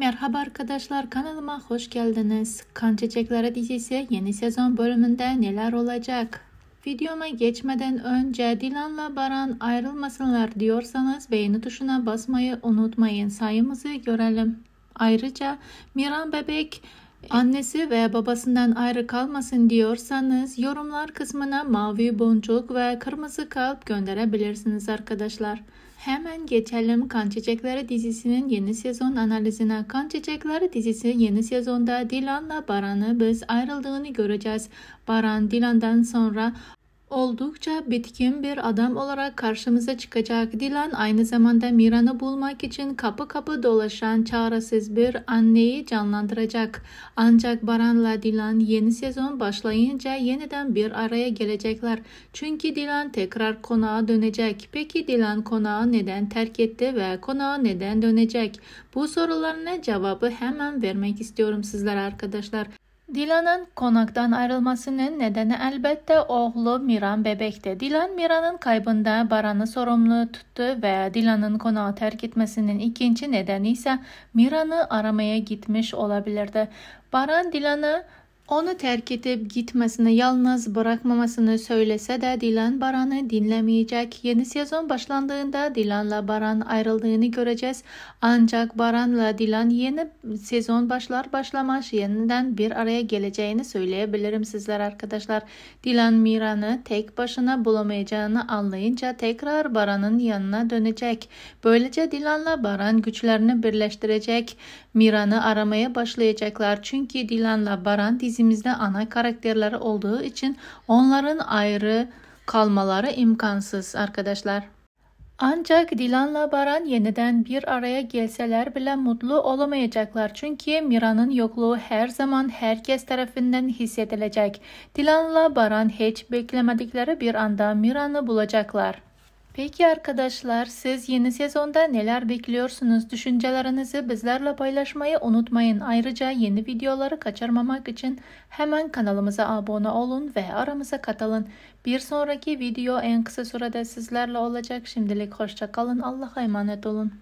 Merhaba arkadaşlar kanalıma hoş geldiniz. Kan Çiçekleri dizisi yeni sezon bölümünde neler olacak? Videoma geçmeden önce Dilan'la Baran ayrılmasınlar diyorsanız beğeni tuşuna basmayı unutmayın. Sayımızı görelim. Ayrıca Miran Bebek Annesi ve babasından ayrı kalmasın diyorsanız yorumlar kısmına mavi boncuk ve kırmızı kalp gönderebilirsiniz arkadaşlar. Hemen geçelim Kan Çiçekleri dizisinin yeni sezon analizine. Kan Çiçekleri dizisi yeni sezonda Dilan'la Baran'ı biz ayrıldığını göreceğiz. Baran Dilan'dan sonra Oldukça bitkin bir adam olarak karşımıza çıkacak Dilan aynı zamanda Miran'ı bulmak için kapı kapı dolaşan çaresiz bir anneyi canlandıracak. Ancak Baran'la Dilan yeni sezon başlayınca yeniden bir araya gelecekler. Çünkü Dilan tekrar konağa dönecek. Peki Dilan konağı neden terk etti ve konağa neden dönecek? Bu soruların cevabı hemen vermek istiyorum sizlere arkadaşlar. Dilanın qonaqdan ayrılmasının nədəni əlbəttə oğlu Miran bebekdir. Dilan Miranın qaybında Baranı sorumlu tutdu və Dilanın qonağı tərk etməsinin ikinci nədəni isə Miranı aramaya getmiş ola bilirdi. Baran Dilanı Onu terk edip gitmesini, yalnız bırakmamasını söylese de Dilan Baran'ı dinlemeyecek. Yeni sezon başlandığında Dilan'la Baran ayrıldığını göreceğiz. Ancak Baran'la Dilan yeni sezon başlar başlamaz yeniden bir araya geleceğini söyleyebilirim sizler arkadaşlar. Dilan Miran'ı tek başına bulamayacağını anlayınca tekrar Baran'ın yanına dönecek. Böylece Dilan'la Baran güçlerini birleştirecek. Miran'ı aramaya başlayacaklar. Çünkü Dilan'la Baran dizinin dizisimizde ana karakterleri olduğu için onların ayrı kalmaları imkansız arkadaşlar. Ancak Dilan'la Baran yeniden bir araya gelseler bile mutlu olamayacaklar. Çünkü Mira'nın yokluğu her zaman herkes tarafından hissedilecek. Dilan'la Baran hiç beklemedikleri bir anda Mira'nı bulacaklar. Peki arkadaşlar siz yeni sezonda neler bekliyorsunuz? Düşüncelerinizi bizlerle paylaşmayı unutmayın. Ayrıca yeni videoları kaçırmamak için hemen kanalımıza abone olun ve aramıza katılın. Bir sonraki video en kısa sürede sizlerle olacak. Şimdilik hoşçakalın. Allah'a emanet olun.